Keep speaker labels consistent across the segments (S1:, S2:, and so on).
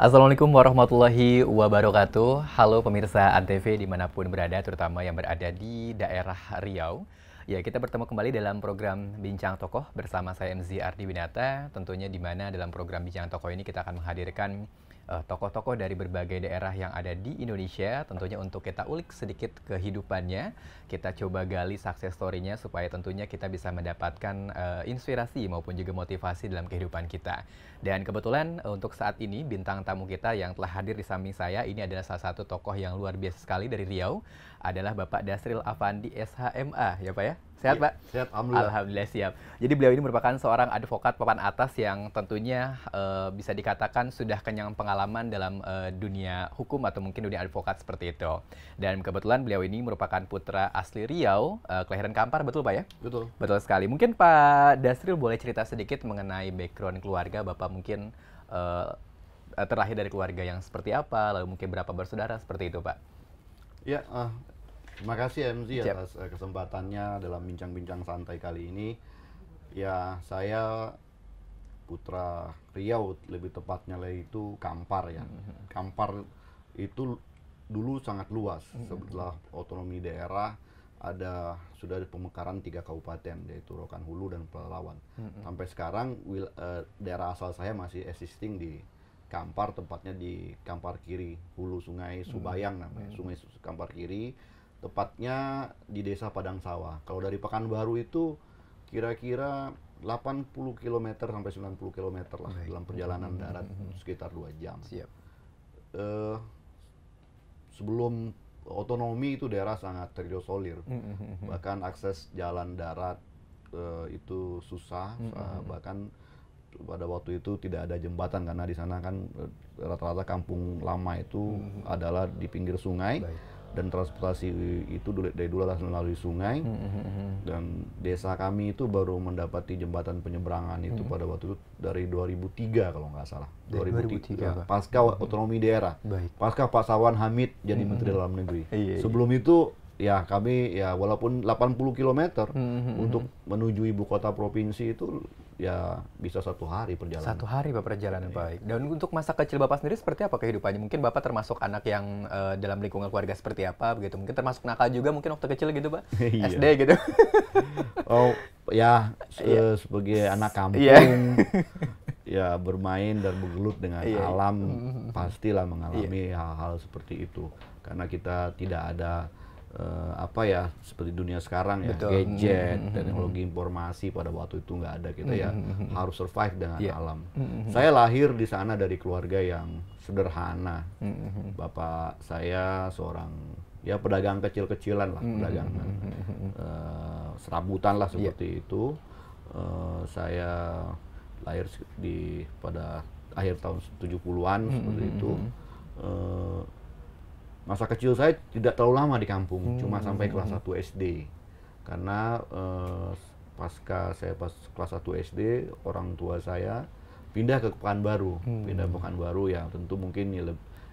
S1: Assalamualaikum warahmatullahi wabarakatuh. Halo pemirsa ANTV dimanapun berada, terutama yang berada di daerah Riau. Ya, kita bertemu kembali dalam program Bincang Tokoh bersama saya MZ Ardi Winata. Tentunya di mana dalam program Bincang Tokoh ini kita akan menghadirkan eh, tokoh-tokoh dari berbagai daerah yang ada di Indonesia. Tentunya untuk kita ulik sedikit kehidupannya, kita coba gali sukses story-nya supaya tentunya kita bisa mendapatkan uh, inspirasi maupun juga motivasi dalam kehidupan kita. Dan kebetulan eh, untuk saat ini bintang tamu kita yang telah hadir di samping saya ini adalah salah satu tokoh yang luar biasa sekali dari Riau adalah Bapak Dasril Avandi SHMA ya Pak ya. Sehat ya, Pak? Sehat, Alhamdulillah. Alhamdulillah siap. Jadi beliau ini merupakan seorang advokat papan atas yang tentunya e, bisa dikatakan sudah kenyang pengalaman dalam e, dunia hukum atau mungkin dunia advokat seperti itu. Dan kebetulan beliau ini merupakan putra asli Riau, e, kelahiran Kampar, betul Pak ya? Betul. Betul sekali. Mungkin Pak Dasril boleh cerita sedikit mengenai background keluarga Bapak mungkin uh, eh, terlahir dari keluarga yang seperti apa, lalu mungkin berapa bersaudara seperti itu, Pak. Ya, uh, terima kasih MZ Siap.
S2: atas uh, kesempatannya dalam bincang-bincang santai kali ini. Ya, saya putra Riau lebih tepatnya lah itu Kampar ya. Mhm. Kampar itu dulu sangat luas mhm. setelah otonomi daerah ada sudah ada pemekaran tiga kabupaten yaitu Rokan Hulu dan Pelalawan. hmm Sampai sekarang wil, uh, daerah asal saya masih existing di Kampar tempatnya di Kampar Kiri Hulu Sungai Subayang mm-hmm. namanya Sungai Kampar Kiri tepatnya di Desa Padang Sawah. Kalau dari Pekanbaru itu kira-kira 80 km sampai 90 km lah Baik. dalam perjalanan darat sekitar dua jam. Siap. Uh, sebelum otonomi itu daerah sangat terisolir. Hmm, hmm, hmm, bahkan akses jalan darat e, itu susah, eh, bahkan pada waktu itu tidak ada jembatan karena di sana kan eh, rata-rata kampung lama itu adalah di pinggir sungai. Baik dan transportasi itu dulu dari dulu melalui sungai mm -hmm. dan desa kami itu baru mendapati jembatan penyeberangan itu mm -hmm. pada waktu itu dari 2003 kalau nggak salah 2003, ya pasca hmm. otonomi daerah Baik. pasca Pak Sawan Hamid jadi mm -hmm. menteri dalam negeri iya, iya, sebelum itu ya kami ya walaupun 80 km
S1: mm -hmm. untuk menuju ibu kota provinsi itu ya bisa satu hari perjalanan. Satu hari Bapak perjalanan, ya, baik. Dan untuk masa kecil Bapak sendiri seperti apa kehidupannya? Mungkin Bapak termasuk anak yang uh, dalam lingkungan keluarga seperti apa begitu. Mungkin termasuk nakal juga mungkin waktu kecil gitu, Pak. SD iya. gitu.
S2: oh, ya se yeah. sebagai anak kampung. Yeah. ya bermain dan bergelut dengan yeah. alam mm-hmm. pastilah mengalami iya. hal-hal yeah. seperti itu karena kita tidak ada uh, apa ya seperti dunia sekarang ya Betul. gadget mm -hmm. teknologi informasi pada waktu itu nggak ada kita gitu mm -hmm. ya mm-hmm. Mm-hmm. harus survive dengan yeah. alam mm -hmm. saya lahir di sana dari keluarga yang sederhana mm -hmm. bapak saya seorang ya pedagang kecil-kecilan lah mm -hmm. pedagang eh, mm-hmm. uh, serabutan lah iya. seperti yeah. itu uh, saya lahir di pada akhir tahun 70-an mm -hmm. seperti mm-hmm. itu uh, masa kecil saya tidak terlalu lama di kampung, hmm. cuma sampai kelas 1 SD. Karena eh, pasca saya pas kelas 1 SD, orang tua saya pindah ke Pekanbaru. Hmm. Pindah ke Pekanbaru ya tentu mungkin ya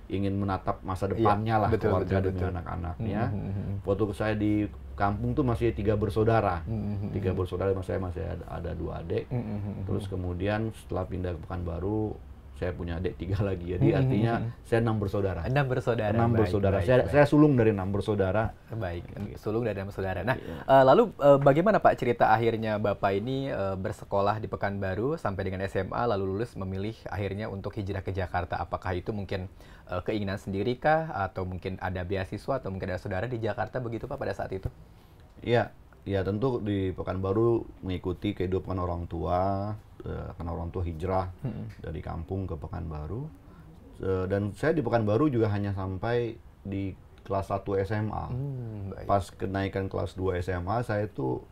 S2: ingin menatap masa iya, depannya ya, lah betul, keluarga betul, dengan anak-anaknya. Hmm, hmm, hmm, hmm. Waktu saya di kampung tuh masih tiga bersaudara. Hmm. Tiga bersaudara saya masih ada, ada dua adik. Hmm. Terus kemudian setelah
S1: pindah ke Pekanbaru saya punya adik tiga lagi jadi hmm. hmm artinya hmm. saya enam bersaudara enam bersaudara enam baik, bersaudara baik, saya baik. saya sulung dari enam bersaudara baik gitu. sulung dari enam bersaudara nah iya. uh, lalu uh, bagaimana pak cerita akhirnya bapak ini uh, bersekolah di Pekanbaru sampai dengan SMA lalu lulus memilih akhirnya untuk hijrah ke Jakarta apakah itu mungkin uh, keinginan sendirikah atau mungkin ada beasiswa atau mungkin ada saudara di Jakarta begitu pak pada saat itu iya
S2: ya tentu di Pekanbaru mengikuti kehidupan orang tua uh, karena orang tua hijrah hmm. dari kampung ke Pekanbaru eh, dan saya di Pekanbaru juga hanya sampai di kelas 1 SMA. Hmm, Pas kenaikan kelas 2 SMA saya itu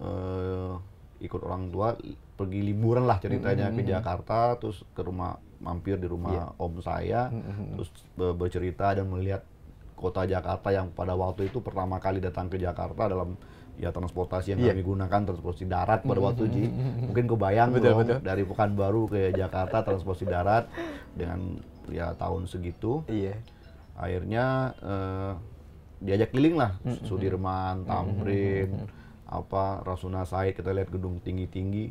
S2: uh, eh, ikut orang tua pergi liburan lah ceritanya -hmm. ke Jakarta terus ke rumah mampir di rumah yeah. om saya -hmm. terus bercerita dan melihat kota Jakarta yang pada waktu itu pertama kali datang ke Jakarta dalam ya transportasi yang yeah. kami gunakan transportasi darat pada waktu itu mm-hmm. Mungkin kebayang betul, dong betul. dari Pekanbaru ke Jakarta transportasi darat dengan ya tahun segitu. Yeah. Akhirnya uh, diajak keliling lah mm-hmm. Sudirman, mm-hmm. Tamrin, apa Rasuna Said kita lihat gedung tinggi-tinggi.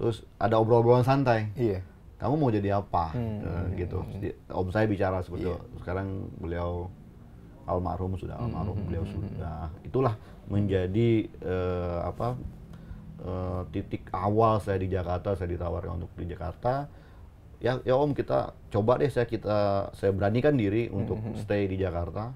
S2: Terus ada obrol-obrolan santai. Yeah kamu mau jadi apa hmm. uh, gitu om saya bicara seperti yeah. sekarang beliau almarhum sudah almarhum beliau sudah itulah menjadi uh, apa uh, titik awal saya di Jakarta saya ditawarkan untuk di Jakarta ya ya Om kita coba deh saya kita saya beranikan diri untuk mm -hmm. stay di Jakarta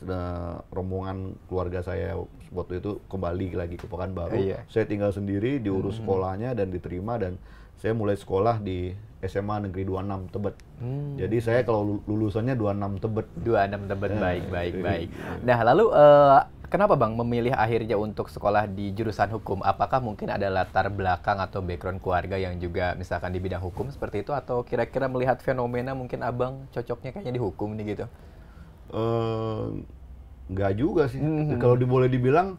S2: Sudah rombongan keluarga saya waktu itu kembali lagi ke Pekanbaru eh, iya. saya tinggal sendiri diurus mm -hmm. sekolahnya dan diterima dan saya mulai sekolah di
S1: SMA Negeri 26 Tebet. Hmm. Jadi saya kalau lulusannya 26 Tebet. 26 Tebet nah, baik baik baik. Gitu. Nah, lalu uh, Kenapa Bang memilih akhirnya untuk sekolah di jurusan hukum? Apakah mungkin ada latar belakang atau background keluarga yang juga misalkan di bidang hukum seperti itu atau kira-kira melihat fenomena mungkin Abang cocoknya kayaknya di hukum nih gitu?
S2: Uh, juga sih. Mm -hmm. Kalau boleh dibilang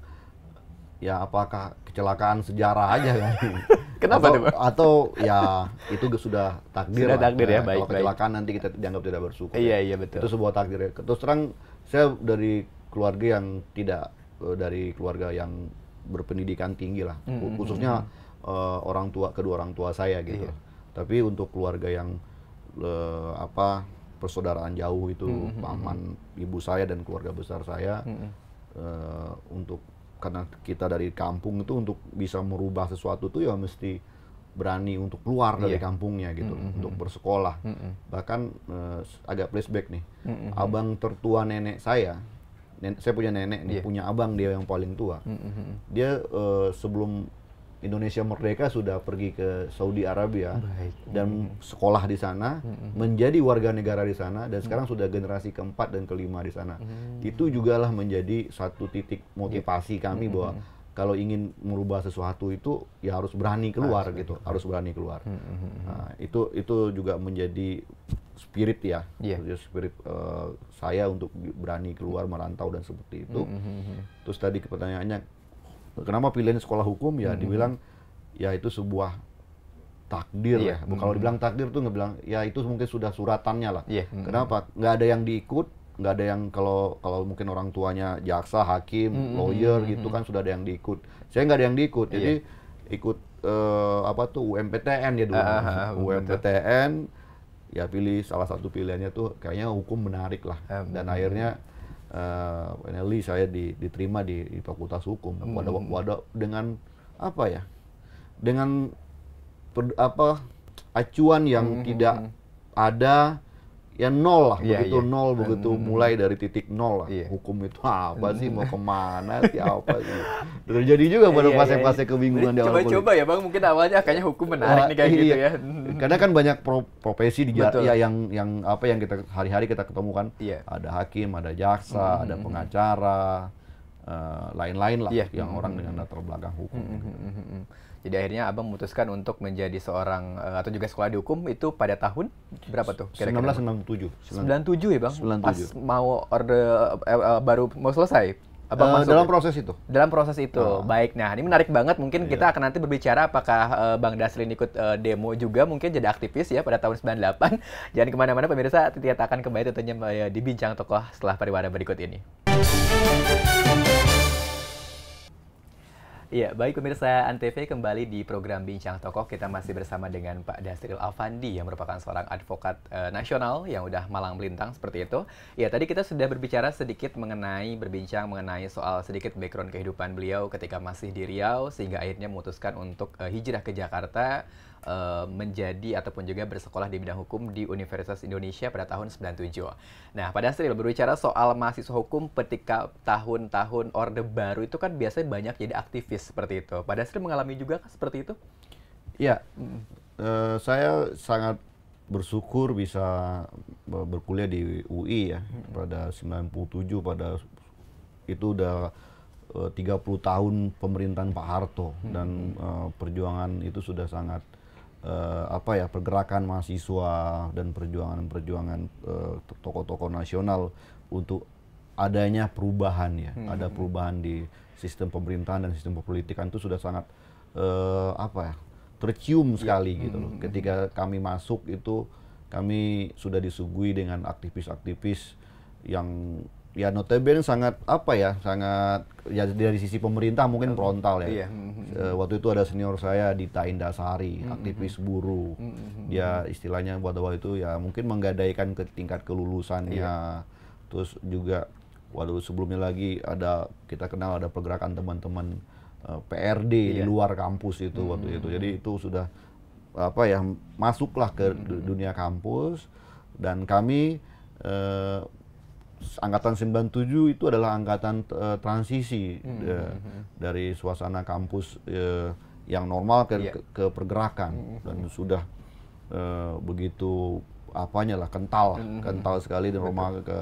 S2: ya apakah kecelakaan sejarah aja kan? Kenapa atau, tuh, Atau ya itu sudah takdir. Sudah takdir ya, ya baik. Kalau kecelakaan baik. nanti kita dianggap tidak bersyukur. Iya, ya. iya betul. Itu sebuah takdir. Ya. Terus terang saya dari keluarga yang tidak uh, dari keluarga yang berpendidikan tinggi lah, mm-hmm. khususnya uh, orang tua kedua orang tua saya gitu. Iya. Tapi untuk keluarga yang uh, apa persaudaraan jauh itu mm-hmm. paman ibu saya dan keluarga besar saya mm-hmm. uh, untuk karena kita dari kampung itu untuk bisa merubah sesuatu tuh ya mesti berani untuk keluar yeah. dari iya. kampungnya gitu mm -hmm. untuk bersekolah mm -hmm. bahkan uh, agak flashback nih mm -hmm. abang tertua nenek saya saya punya nenek nih, yeah. punya abang dia yang paling tua. Mm -hmm. Dia uh, sebelum Indonesia merdeka sudah pergi ke Saudi Arabia Baik. dan mm. sekolah di sana, mm. menjadi warga negara di sana dan sekarang sudah generasi keempat dan kelima di sana. Mm. Itu jugalah menjadi satu titik motivasi yeah. kami bahwa kalau ingin merubah sesuatu itu ya harus berani keluar nah, gitu, harus berani keluar. Hmm hmm, hmm, hmm, nah, itu itu juga menjadi spirit ya, yeah. spirit uh, saya untuk berani keluar merantau dan seperti itu. Hmm, hmm, hmm. hmm. Terus tadi pertanyaannya, kenapa pilihan sekolah hukum ya? Hmm, dibilang ya itu sebuah takdir yeah. ya. Hmm. Kalau dibilang takdir tuh nggak bilang ya itu mungkin sudah suratannya lah. Yeah. Hmm. Kenapa? Nggak ada yang diikut, nggak ada yang kalau kalau mungkin orang tuanya jaksa hakim mm -hmm. lawyer gitu kan sudah ada yang diikut saya nggak ada yang diikut yeah. jadi ikut uh, apa tuh UMPTN ya dulu uh, ah, ah, ah, UMPTN ya pilih salah satu pilihannya tuh kayaknya hukum menarik lah uh, dan akhirnya uh, finally saya di, diterima di, di fakultas hukum hmm. pada pada dengan apa ya dengan per, apa acuan yang hmm. tidak ada ya nol lah yeah, begitu yeah. nol begitu hmm. mulai dari titik nol lah yeah. hukum itu apa sih mau kemana apa sih terjadi juga pada iya, iya, iya. fase-fase kebingungan di awal coba-coba
S1: ya bang mungkin awalnya kayaknya hukum menarik Wah, nih kayak iya. gitu ya
S2: karena kan banyak pro profesi di Betul. ya yang yang apa yang kita hari-hari kita ketemukan ada hakim
S1: ada jaksa hmm. ada pengacara Eh, lain-lain uh, lah yeah. yang mm -hmm. orang dengan latar belakang hukum. Mm -hmm. gitu. Mm -hmm. Jadi akhirnya abang memutuskan untuk menjadi seorang uh, atau juga sekolah di hukum itu pada tahun berapa tuh? Kira-kira 1997. 97 ya bang? 97. Pas mau order uh, uh, baru mau selesai. Abang uh, masuk dalam proses itu. Dalam proses itu. Uh. Baik. Nah, ini menarik banget. Mungkin yeah. kita iya. akan nanti berbicara apakah uh, Bang Daslin ikut uh, demo juga mungkin jadi aktivis ya pada tahun 98. Jangan kemana mana pemirsa, kita akan kembali tentunya uh, dibincang tokoh setelah pariwara berikut ini. Iya, baik pemirsa Antv kembali di program Bincang Tokoh. Kita masih bersama dengan Pak Dasril Alfandi yang merupakan seorang advokat e, nasional yang udah malang melintang seperti itu. Iya, tadi kita sudah berbicara sedikit mengenai berbincang mengenai soal sedikit background kehidupan beliau ketika masih di Riau sehingga akhirnya memutuskan untuk e, hijrah ke Jakarta Eh, menjadi ataupun juga bersekolah di bidang hukum di Universitas Indonesia pada tahun 97. Nah, pada Asril berbicara soal mahasiswa hukum ketika tahun-tahun Orde Baru itu kan biasanya banyak jadi aktivis seperti itu. Pada Asril mengalami juga kan seperti itu?
S2: Ya, uh, saya sangat bersyukur bisa e, berkuliah di UI ya hmm. pada 97 pada itu udah 30 e, tahun pemerintahan Pak Harto hmm. dan uh, perjuangan itu sudah sangat uh, apa ya pergerakan mahasiswa dan perjuangan-perjuangan uh, tokoh-tokoh nasional untuk adanya perubahan ya, hmm. ada perubahan di sistem pemerintahan dan sistem politikan itu sudah sangat uh, apa ya tercium ya. sekali gitu loh. Hmm. Ketika kami masuk itu kami sudah disuguhi dengan aktivis-aktivis yang ya notabene sangat apa ya sangat ya dari sisi pemerintah mungkin frontal ya. Iya. E, waktu itu ada senior saya di Indasari, mm-hmm. aktivis buruh. Mm-hmm. Ya istilahnya buat waktu itu ya mungkin menggadaikan ke tingkat kelulusannya. Iya. Terus juga waktu sebelumnya lagi ada kita kenal ada pergerakan teman-teman uh, eh, PRD iya. di luar kampus itu mm-hmm. waktu itu. Mm-hmm. Jadi itu sudah apa ya masuklah ke mm-hmm. dunia kampus dan kami eh, angkatan 97 itu adalah angkatan uh, transisi hmm. uh, dari suasana kampus uh, yang normal ke, yeah. ke, ke pergerakan hmm. hmm dan sudah uh, begitu apanya lah kental hmm. kental sekali dan normal ke, ke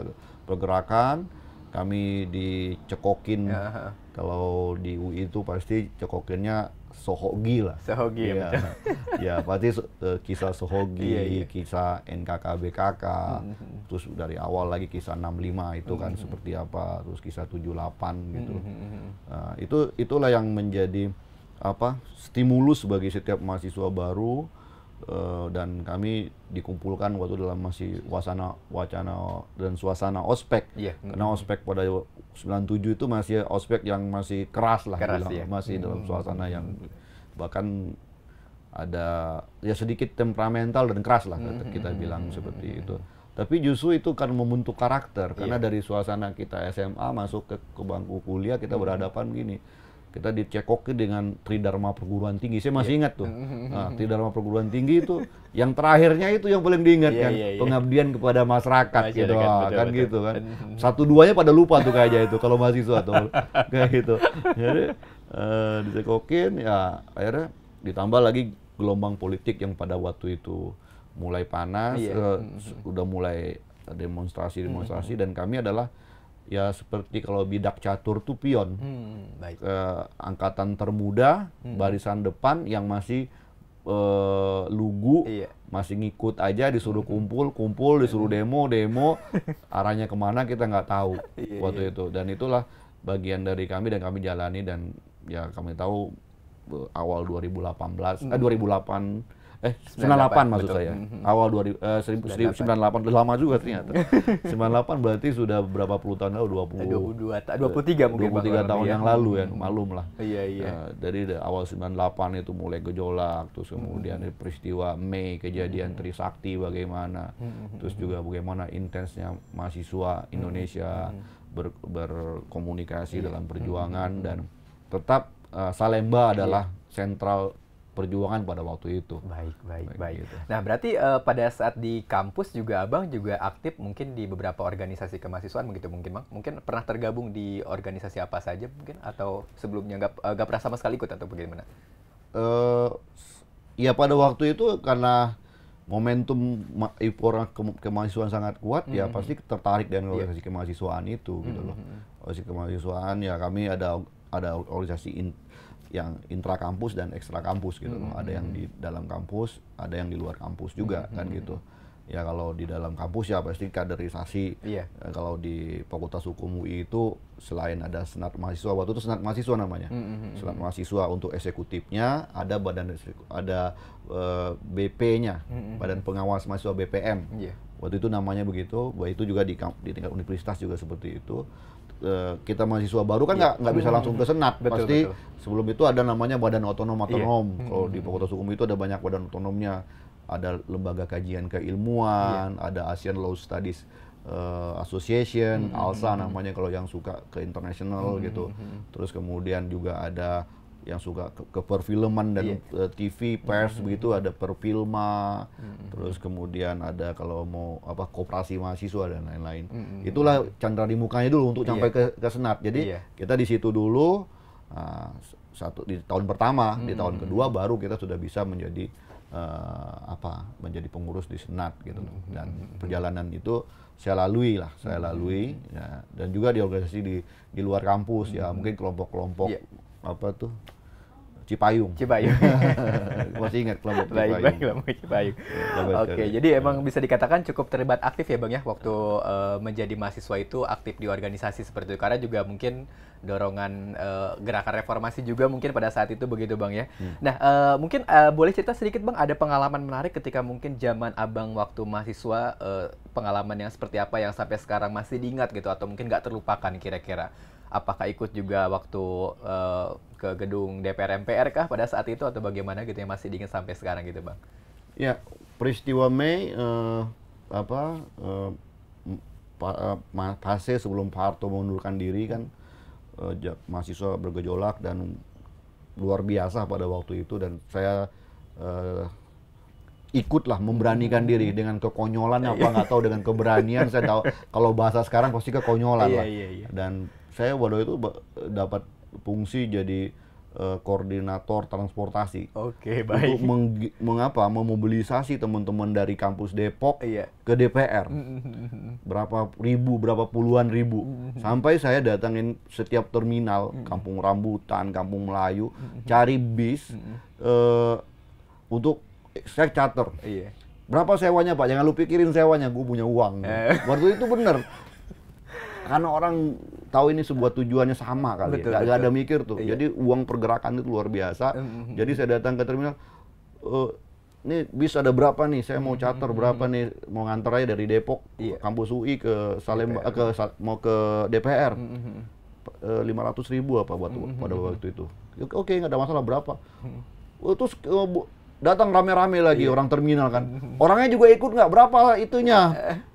S2: pergerakan kami dicekokin ya, kalau di UI itu pasti cekokinnya Sohogi lah. Sohogi ya. Iya, nah, ya pasti uh, eh, kisah Sohogi, iya, iya. kisah NKKBKK, mm -hmm. terus dari awal lagi kisah 65 itu kan mm -hmm. seperti apa, terus kisah 78 gitu. Mm -hmm. uh, itu itulah yang menjadi apa stimulus bagi setiap mahasiswa baru Eh, dan kami dikumpulkan waktu dalam masih wacana wacana dan suasana ospek yeah. karena mm-hmm. ospek pada 97 itu masih ospek yang masih keras lah keras, bilang. Ya. masih mm-hmm. dalam suasana yang mm-hmm. bahkan ada ya sedikit temperamental dan keras lah hmm. kita bilang seperti itu tapi justru itu kan membentuk karakter karena yeah. dari suasana kita SMA masuk ke, ke bangku kuliah kita berhadapan gini kita dicekoki dengan Tridharma perguruan tinggi. Saya masih yeah. ingat tuh. Nah, Tridharma perguruan tinggi itu yang terakhirnya itu yang paling diingat yeah, kan, yeah, yeah. Iya. pengabdian kepada masyarakat, masyarakat gitu ah, betul, kan betul. gitu kan. Satu duanya pada lupa tuh kayaknya itu kalau mahasiswa tuh kayak gitu. Jadi uh, dicekokin ya akhirnya ditambah lagi gelombang politik yang pada waktu itu mulai panas, yeah. Iya. uh, mm-hmm. udah mulai demonstrasi-demonstrasi mm -hmm. dan kami adalah ya seperti kalau bidak catur tuh pion hmm, baik. Uh, angkatan termuda hmm. barisan depan yang masih uh, lugu iya. masih ngikut aja disuruh hmm. kumpul kumpul disuruh hmm. demo demo arahnya kemana kita nggak tahu iya, waktu iya. itu dan itulah bagian dari kami dan kami jalani dan ya kami tahu eh, awal 2018 hmm. eh 2008 eh 98, maksud betul. saya. Mhm. Awal 2000 eh, 98. udah lama juga ternyata. 98 berarti sudah berapa puluh tahun lalu 20 22 23 mungkin 23 tahun yang lalu ya, ya. malum lah. Iya iya. Uh, dari awal 98 itu mulai gejolak terus kemudian hmm. peristiwa Mei kejadian hmm. Trisakti bagaimana. Hmm. Terus juga bagaimana intensnya mahasiswa mhm. Indonesia hmm. ber berkomunikasi hmm. dalam perjuangan hmm. dan tetap uh, Salemba adalah Iya. sentral perjuangan pada waktu itu. Baik, baik, baik.
S1: baik. Gitu. Nah, berarti uh, pada saat di kampus juga Abang juga aktif mungkin di beberapa organisasi kemahasiswaan begitu mungkin Bang. Mungkin pernah tergabung di organisasi apa saja mungkin atau sebelumnya nggak uh, pernah sama sekali ikut atau bagaimana?
S2: Uh, ya pada waktu itu karena momentum euforia ke kemahasiswaan sangat kuat mm -hmm. ya mm-hmm. pasti tertarik dengan iya. organisasi yeah. kemahasiswaan itu mm -hmm. gitu loh. Mm-hmm. Organisasi kemahasiswaan ya kami ada ada organisasi yang intra kampus dan ekstra kampus gitu Mm -hmm. Ada yang di dalam kampus, ada yang di luar kampus juga mm -hmm. kan gitu. Ya kalau di dalam kampus ya pasti kaderisasi. Yeah. Ya, eh, kalau di Fakultas Hukum UI itu selain ada senat mahasiswa, waktu itu senat mahasiswa namanya. Mm -hmm. Senat mahasiswa untuk eksekutifnya ada badan ada uh, eh, BP-nya, mm -hmm. Badan Pengawas Mahasiswa BPM. Yeah. Waktu itu namanya begitu, itu juga di, di tingkat universitas juga seperti itu Eh, kita mahasiswa baru kan iya. nggak yeah. bisa langsung ke senat betul, pasti betul. sebelum itu ada namanya badan otonom otonom yeah. kalau hmm. di fakultas hukum itu ada banyak badan otonomnya ada lembaga kajian keilmuan yeah. ada Asian Law Studies uh, Association mm -hmm. ALSA namanya kalau yang suka ke internasional -hmm. gitu hmm. terus kemudian juga ada yang suka ke, ke perfilman dan yeah. Iya. TV pers mm-hmm. begitu ada perfilma mm-hmm. terus kemudian ada kalau mau apa koperasi mahasiswa dan lain-lain mm-hmm. itulah candra di mukanya dulu untuk yeah. sampai iya. ke, ke senat jadi yeah. kita di situ dulu uh, satu di tahun pertama mm-hmm. di tahun mm-hmm. kedua baru kita sudah bisa menjadi uh, apa menjadi pengurus di senat gitu mm-hmm. dan mm-hmm. perjalanan itu saya lalui lah saya mm-hmm. lalui mm-hmm. ya. dan juga di organisasi di di luar kampus ya. mm-hmm. ya mungkin kelompok-kelompok iya apa tuh
S1: Cipayung. Cipayung. Masih ingat kelompok Cipayung. Baik, baik, kelompok Cipayung. Oke, okay, jadi ya. emang iya. bisa dikatakan cukup terlibat aktif ya Bang ya waktu uh, menjadi mahasiswa itu aktif di organisasi seperti itu karena juga mungkin dorongan uh, gerakan reformasi juga mungkin pada saat itu begitu Bang ya. Hmm. Nah, uh, mungkin uh, boleh cerita sedikit Bang ada pengalaman menarik ketika mungkin zaman Abang waktu mahasiswa uh, pengalaman yang seperti apa yang sampai sekarang masih diingat gitu atau mungkin nggak terlupakan kira-kira apakah ikut juga waktu uh, ke gedung DPR MPR kah pada saat itu atau bagaimana gitu yang masih diingat sampai sekarang gitu bang?
S2: Ya peristiwa Mei uh, apa uh, fase sebelum Pak Harto mengundurkan diri kan uh, mahasiswa bergejolak dan luar biasa pada waktu itu dan saya uh, ikutlah memberanikan diri dengan kekonyolan iya, apa iya. nggak tahu dengan keberanian saya tahu kalau bahasa sekarang pasti kekonyolan iya, lah dan saya waduh itu dapat fungsi jadi uh, koordinator transportasi. Oke, okay, baik. Untuk meng, mengapa memobilisasi teman-teman dari kampus Depok iya. ke DPR. berapa ribu, berapa puluhan ribu. Sampai saya datangin setiap terminal, Kampung Rambutan, Kampung Melayu, cari bis uh, untuk saya charter. Iya. Berapa sewanya Pak? Jangan lu pikirin sewanya, gue punya uang. Eh. Waktu itu bener karena orang tahu ini sebuah tujuannya sama kali ya. betul, ya. Gak, betul. gak ada mikir tuh. Iya. Jadi uang pergerakan itu luar biasa. Mm, mm, mm. Jadi saya datang ke terminal, e, ini bis ada berapa nih? Saya mau charter berapa nih? Mau nganter aja dari Depok, iya. kampus UI ke Salemba, ke mau ke DPR. Eh, lima ratus ribu apa buat pada waktu itu? Oke, nggak ada masalah berapa. Oh, terus eh, datang rame-rame lagi iya. orang terminal kan. Orangnya juga ikut nggak berapa itunya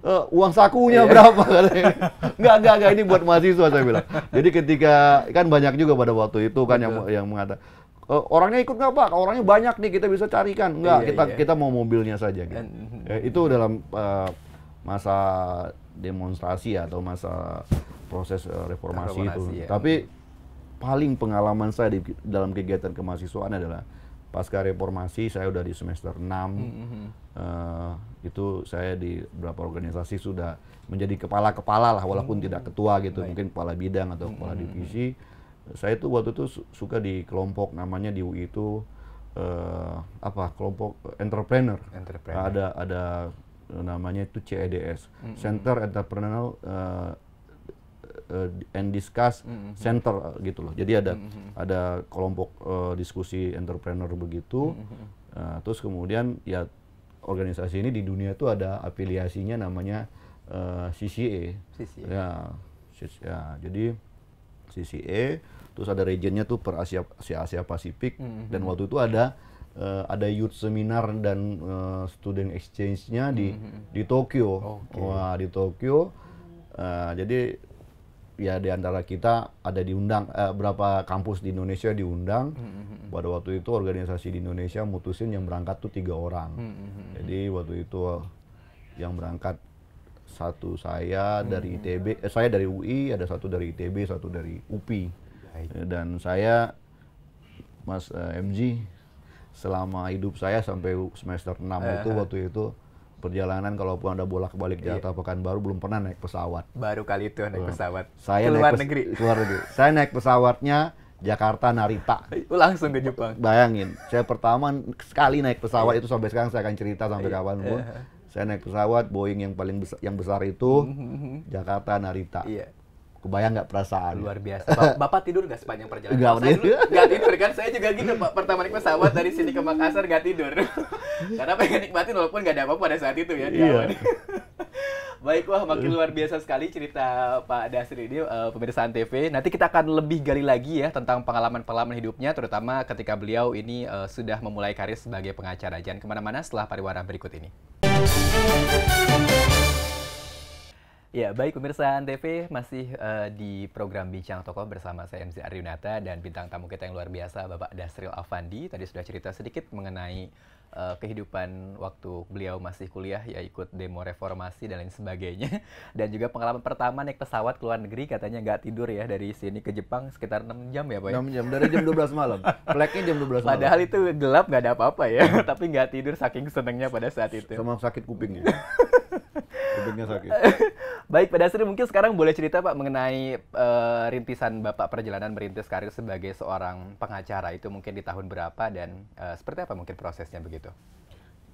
S2: uh, uang sakunya iya. berapa nggak nggak nggak ini buat mahasiswa saya bilang. Jadi ketika kan banyak juga pada waktu itu kan yang yang mengatakan uh, orangnya ikut nggak pak? Orangnya banyak nih kita bisa carikan. Nggak iya, kita iya. kita mau mobilnya saja. Gitu. Ya, itu dalam uh, masa demonstrasi atau masa proses uh, reformasi, reformasi itu. Ya. Tapi paling pengalaman saya di dalam kegiatan kemahasiswaan adalah pasca reformasi saya udah di semester 6 mm-hmm. uh, itu saya di beberapa organisasi sudah menjadi kepala-kepala lah walaupun mm-hmm. tidak hmm. ketua gitu Baik. mungkin kepala bidang atau mm-hmm. kepala hmm, hmm, divisi saya itu waktu itu suka di kelompok namanya di UI itu uh, apa kelompok entrepreneur, entrepreneur. ada ada namanya itu CEDS mm-hmm. Center Entrepreneurial uh, uh, and discuss mm -hmm. center eh, gitu loh. Jadi ada mm -hmm. ada kelompok uh, diskusi entrepreneur begitu. Mm -hmm. uh, terus kemudian ya organisasi ini di dunia itu ada afiliasinya namanya uh, CCA. CCA. Ya, CCA. Ya, jadi CCA. Terus ada regionnya tuh per Asia Asia, Asia Pasifik mm -hmm. dan waktu itu ada uh, ada youth seminar dan uh, student exchange-nya di mm -hmm. di Tokyo. Okay. Wah, di Tokyo. Uh, jadi ya di antara kita ada diundang eh, berapa kampus di Indonesia diundang mm-hmm. pada waktu itu organisasi di Indonesia mutusin yang berangkat tuh tiga orang mm-hmm. jadi waktu itu yang berangkat satu saya dari ITB eh, saya dari UI ada satu dari ITB satu dari UPI dan saya Mas uh, eh, MG selama hidup saya sampai semester 6 eh, itu eh. waktu itu perjalanan kalaupun ada bolak-balik Jakarta iya. baru belum pernah naik pesawat.
S1: Baru kali itu naik pesawat. Saya keluar naik pes negeri. Keluar
S2: negeri. saya naik pesawatnya Jakarta Narita.
S1: Langsung ke Jepang.
S2: Bayangin, saya pertama sekali naik pesawat iya. itu sampai sekarang saya akan cerita sampai iya. kapanpun. Iya. Saya naik pesawat Boeing yang paling besar, yang besar itu mhm, mhm, mhm. Jakarta Narita. Iya Kebayang nggak perasaan? Luar biasa. bapak,
S1: Bapak tidur nggak sepanjang perjalanan? Nggak tidur nggak tidur kan? Saya juga gitu Pak. Pertama naik pesawat dari sini ke Makassar nggak tidur. Karena pengen nikmatin walaupun nggak ada apa-apa pada saat itu ya. Iya. Baik, wah makin luar biasa sekali cerita Pak Dasri ini, uh, pemirsa TV. Nanti kita akan lebih gali lagi ya tentang pengalaman-pengalaman hidupnya, terutama ketika beliau ini uh, sudah memulai karir sebagai pengacara. Jangan kemana-mana setelah pariwara berikut ini. Ya, baik pemirsa TV masih uh, di program Bincang Tokoh bersama saya MZ Aryunata dan bintang tamu kita yang luar biasa Bapak Dasril Afandi. Tadi sudah cerita sedikit mengenai uh, kehidupan waktu beliau masih kuliah ya ikut demo reformasi dan lain sebagainya. Dan juga pengalaman pertama naik pesawat ke luar negeri katanya nggak tidur ya dari sini ke Jepang sekitar 6 jam ya Pak enam 6 jam, dari jam 12 malam. Flagnya jam 12 malam. Padahal itu gelap nggak ada apa-apa ya, tapi nggak tidur saking senengnya pada saat itu. Sama sakit kuping kupingnya. Kupingnya sakit. Baik, Pak Dasri mungkin sekarang boleh cerita Pak mengenai uh, rintisan Bapak perjalanan merintis karir sebagai seorang pengacara itu mungkin di tahun berapa dan uh, seperti apa mungkin prosesnya begitu?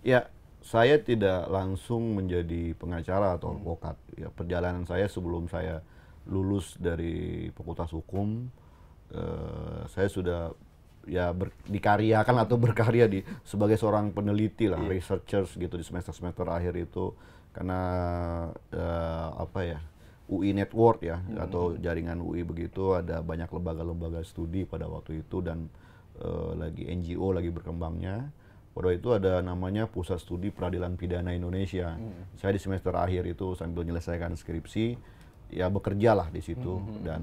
S2: Ya, saya tidak langsung menjadi pengacara atau hmm. advokat. Ya, perjalanan saya sebelum saya lulus dari Fakultas Hukum, uh, saya sudah ya ber, dikaryakan atau berkarya di sebagai seorang peneliti lah, yeah. researchers gitu di semester-semester akhir itu karena uh, apa ya UI Network ya hmm. atau jaringan UI begitu ada banyak lembaga-lembaga studi pada waktu itu dan uh, lagi NGO lagi berkembangnya pada itu ada namanya Pusat Studi Peradilan Pidana Indonesia hmm. saya di semester akhir itu sambil menyelesaikan skripsi ya bekerjalah di situ hmm. hmm dan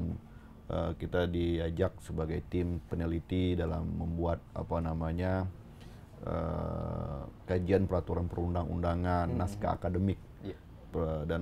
S2: uh, kita diajak sebagai tim peneliti dalam membuat apa namanya uh, kajian peraturan perundang-undangan, hmm. naskah akademik yeah. Iya. dan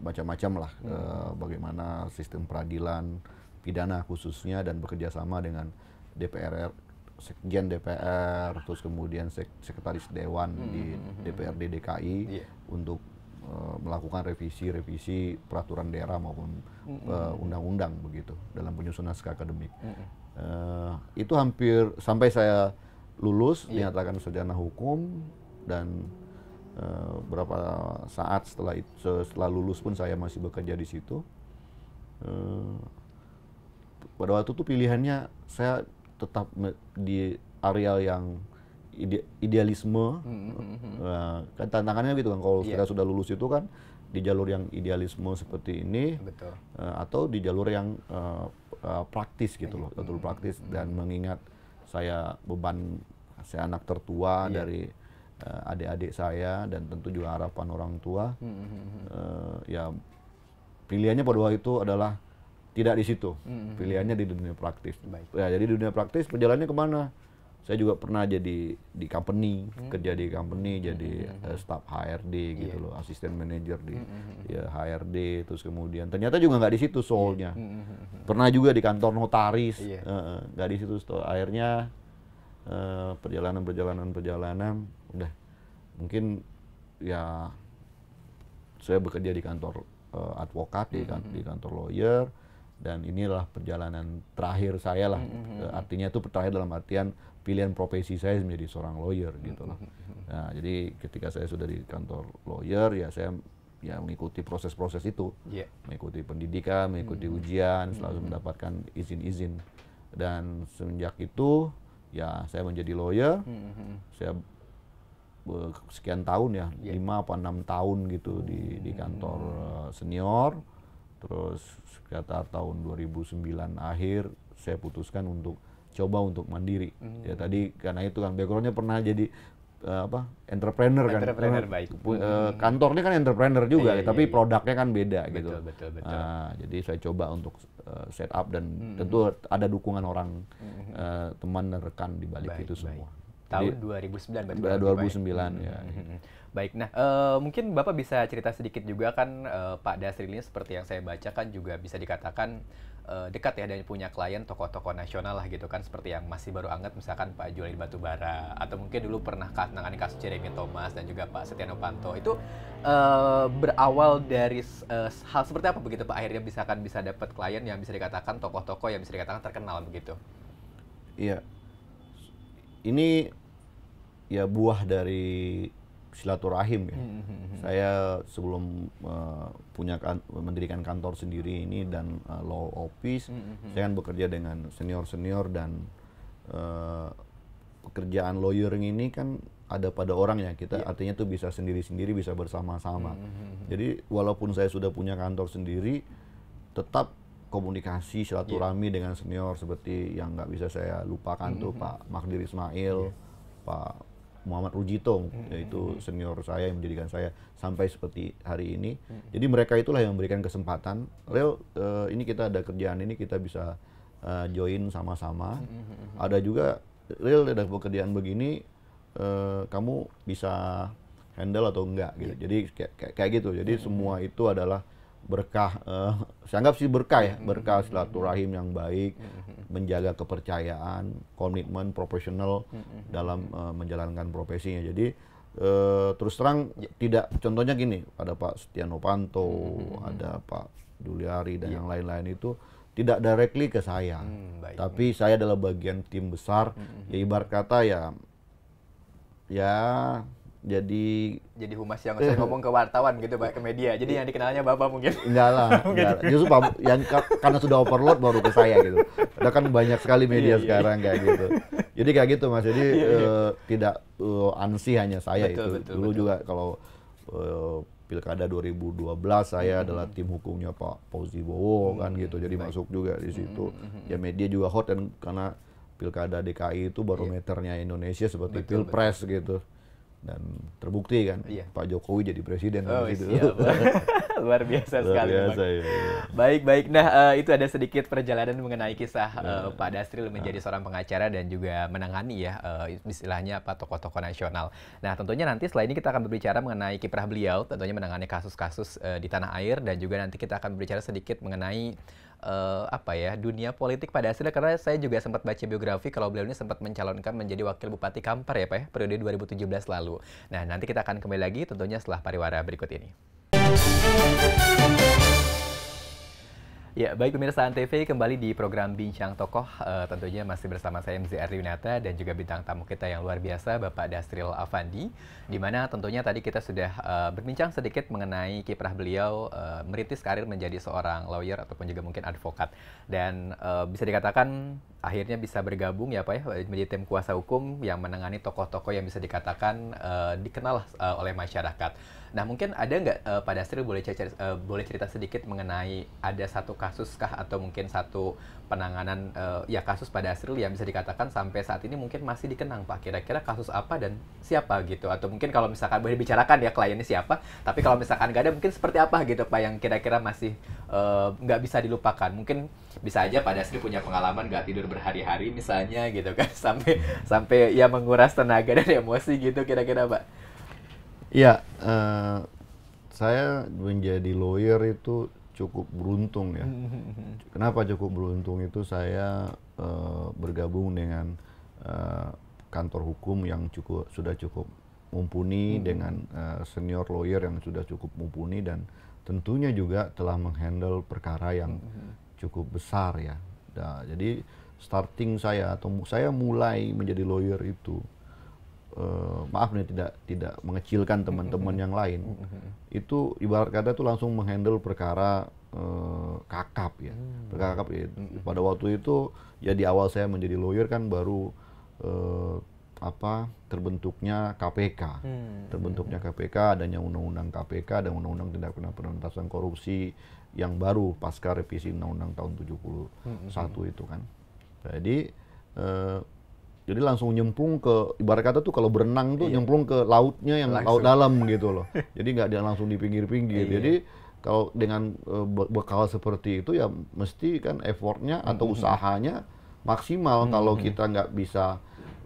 S2: macam-macam lah hmm. uh, bagaimana sistem peradilan pidana khususnya dan bekerja sama dengan DPR sekjen DPR terus kemudian sek sekretaris dewan hmm. di DPRD DKI yeah. untuk uh, melakukan revisi-revisi peraturan daerah maupun hmm, hmm, hmm. undang-undang hmm. uh, begitu dalam penyusunan naskah akademik hmm. uh, itu hampir sampai saya lulus yeah. dinyatakan sarjana hukum dan e, berapa saat setelah itu, setelah lulus pun saya masih bekerja di situ. e, pada waktu itu pilihannya saya tetap di area yang ide idealisme mm-hmm. e, kan tantangannya gitu kan kalau yeah. kita sudah lulus itu kan di jalur yang idealisme seperti ini Betul. Eh, atau di jalur yang uh, praktis gitu iya. loh jalur praktis dan mengingat saya beban saya anak tertua yeah. dari uh, adik-adik saya dan tentu juga harapan orang tua mm -hmm. uh, ya pilihannya pada waktu itu adalah tidak di situ mm -hmm. pilihannya di dunia praktis Baik. ya jadi dunia praktis perjalannya kemana saya juga pernah jadi di company hmm. kerja di company hmm, jadi hmm. uh, staff HRD iya. gitu loh asisten manajer di hmm. hmm ya HRD terus kemudian ternyata juga nggak di situ iya. soalnya hmm. pernah juga di kantor notaris iya. nggak yeah. uh, di situ akhirnya uh, eh, perjalanan perjalanan perjalanan udah mungkin ya saya bekerja di kantor uh, advokat di, kan, di kantor lawyer dan inilah perjalanan terakhir saya lah mm-hmm. mm-hmm. Eh, artinya itu terakhir dalam artian pilihan profesi saya menjadi seorang lawyer mm-hmm, gitu loh mm-hmm, nah jadi ketika saya sudah di kantor lawyer ya saya ya mengikuti proses-proses itu yeah. mengikuti pendidikan mengikuti mm-hmm. ujian selalu mm-hmm. mendapatkan izin-izin dan semenjak itu ya saya menjadi lawyer mm-hmm. saya sekian tahun ya yeah. lima apa enam tahun gitu di di kantor eh, senior Terus sekitar tahun 2009 akhir saya putuskan untuk coba untuk mandiri. Hmm. Ya tadi karena itu kan backgroundnya pernah jadi uh, apa entrepreneur, kan? entrepreneur kan baik. Uh, kantornya kan entrepreneur juga iya, iya, tapi iya, produknya kan beda betul, gitu betul, betul. Uh, jadi saya coba untuk uh, set up dan hmm. tentu ada dukungan orang hmm. uh, teman dan rekan di balik itu semua baik. Tahun Di, 2009 berarti. 2009 ya. ya. Hmm, hmm, hmm.
S1: Baik, nah e, mungkin Bapak bisa cerita sedikit juga kan e, Pak Dasril ini seperti yang saya baca kan juga bisa dikatakan e, dekat ya dan punya klien tokoh-tokoh nasional lah gitu kan seperti yang masih baru anget misalkan Pak Juli Batubara atau mungkin dulu pernah menangani kasus Jeremy Thomas dan juga Pak Setiano Panto itu e, berawal dari e, hal seperti apa begitu Pak akhirnya bisa kan bisa dapat klien yang bisa dikatakan tokoh-tokoh yang bisa dikatakan terkenal begitu.
S2: Iya, ini ya buah dari silaturahim ya. Hmm, hmm, hmm. Saya sebelum uh, punya kan, mendirikan kantor sendiri ini dan uh, law office, saya kan bekerja dengan senior-senior dan uh, pekerjaan lawyering ini kan ada pada orang ya kita yeah. artinya tuh bisa sendiri-sendiri bisa bersama-sama. Jadi walaupun saya sudah punya kantor sendiri tetap komunikasi silaturahmi yeah. dengan senior seperti yang nggak bisa saya lupakan mm -hmm. tuh mm-hmm. Pak Magdir Ismail, yeah. Pak Muhammad Rujito mm -hmm. yaitu senior saya yang menjadikan saya sampai seperti hari ini. Mm -hmm. Jadi mereka itulah yang memberikan kesempatan, Real uh, eh, ini kita ada kerjaan ini kita bisa uh, join sama-sama. Mm -hmm. Ada juga real ada pekerjaan begini uh, kamu bisa handle atau enggak gitu. Yeah. Jadi kayak kayak gitu. Jadi mm -hmm. semua itu adalah berkah uh, saya anggap sih berkah ya mm-hmm. berkah silaturahim yang baik mm-hmm. menjaga kepercayaan komitmen profesional mm-hmm. dalam uh, menjalankan profesinya jadi uh, terus terang ya. tidak contohnya gini ada Pak Setia Novanto ada Pak Juliari dan iya. yang lain-lain itu tidak directly ke saya hmm, tapi saya adalah bagian tim besar ya ibarat kata ya ya jadi jadi
S1: humas yang saya ngomong ke wartawan gitu pak ke media jadi yang dikenalnya bapak mungkin
S2: enggak lah enggak justru pak yang karena sudah overload baru ke saya gitu ada kan banyak sekali iya, media iya, sekarang iya. kayak gitu jadi kayak gitu mas jadi iya, iya. Uh, tidak uh, ansi hanya saya betul, itu betul, dulu betul. juga kalau uh, pilkada 2012 saya hmm. adalah tim hukumnya Pak Fauzi Bowo hmm. kan gitu jadi Baik. masuk juga di mm-hmm. situ hmm. ya mm-hmm. media juga hot dan karena pilkada DKI itu barometernya yeah. Indonesia seperti betul, pilpres betul. gitu dan terbukti kan iya. Pak Jokowi jadi presiden oh, itu luar biasa luar sekali biasa, iya, iya.
S1: baik baik nah uh, itu ada sedikit perjalanan mengenai kisah ya. uh, Pak Dasril nah. menjadi seorang pengacara dan juga menangani ya uh, istilahnya apa tokoh-tokoh nasional nah tentunya nanti setelah ini kita akan berbicara mengenai kiprah beliau tentunya menangani kasus-kasus uh, di tanah air dan juga nanti kita akan berbicara sedikit mengenai uh, apa ya dunia politik pada hasilnya karena saya juga sempat baca biografi kalau beliau ini sempat mencalonkan menjadi wakil bupati Kampar ya Pak ya periode 2017 lalu. Nah nanti kita akan kembali lagi tentunya setelah pariwara berikut ini. Ya, baik pemirsa ANTV kembali di program Bincang Tokoh. Uh, tentunya masih bersama saya MZ Ardiwinata dan juga bintang tamu kita yang luar biasa Bapak Dasril Afandi. Di mana tentunya tadi kita sudah uh, berbincang sedikit mengenai kiprah beliau uh, merintis karir menjadi seorang lawyer ataupun juga mungkin advokat. Dan uh, bisa dikatakan akhirnya bisa bergabung ya Pak ya eh, menjadi tim kuasa hukum yang menangani tokoh-tokoh yang bisa dikatakan uh, dikenal uh, oleh masyarakat. Nah mungkin ada nggak uh, Pak Dasril boleh uh, boleh cerita sedikit mengenai ada satu kasus kah atau mungkin satu penanganan uh, ya kasus pada Asril yang bisa dikatakan sampai saat ini mungkin masih dikenang Pak. Kira-kira kasus apa dan siapa gitu atau mungkin kalau misalkan boleh bicarakan ya kliennya siapa, tapi kalau misalkan nggak ada mungkin seperti apa gitu Pak yang kira-kira masih uh, nggak bisa dilupakan. Mungkin bisa aja pada Asril punya pengalaman nggak tidur berhari-hari misalnya gitu kan sampai sampai ya menguras tenaga dan emosi gitu kira-kira Pak.
S2: Ya uh, saya menjadi lawyer itu cukup beruntung ya. Mm-hmm. Kenapa cukup beruntung itu saya uh, bergabung dengan uh, kantor hukum yang cukup sudah cukup mumpuni hmm. dengan uh, senior lawyer yang sudah cukup mumpuni dan tentunya juga telah menghandle perkara yang mm-hmm. cukup besar ya. Nah, jadi starting saya atau saya mulai menjadi lawyer itu uh, maaf nih tidak tidak mengecilkan teman-teman yang lain itu ibarat kata itu langsung menghandle perkara uh, kakap ya mm. perkara kakap ya. pada waktu itu ya di awal saya menjadi lawyer kan baru uh, apa terbentuknya KPK mm. terbentuknya KPK adanya undang-undang KPK dan undang-undang tindak pidana penuntasan korupsi yang baru pasca revisi undang-undang tahun 71 hmm. itu kan jadi jadi langsung nyemplung ke ibarat kata tuh kalau berenang tuh iya. nyemplung ke lautnya yang langsung. laut dalam gitu loh. Jadi nggak dia langsung di pinggir-pinggir. Iya. Jadi kalau dengan eh, bekal seperti itu ya mesti kan effortnya atau mm -hmm. usahanya maksimal mm -hmm. kalau kita nggak bisa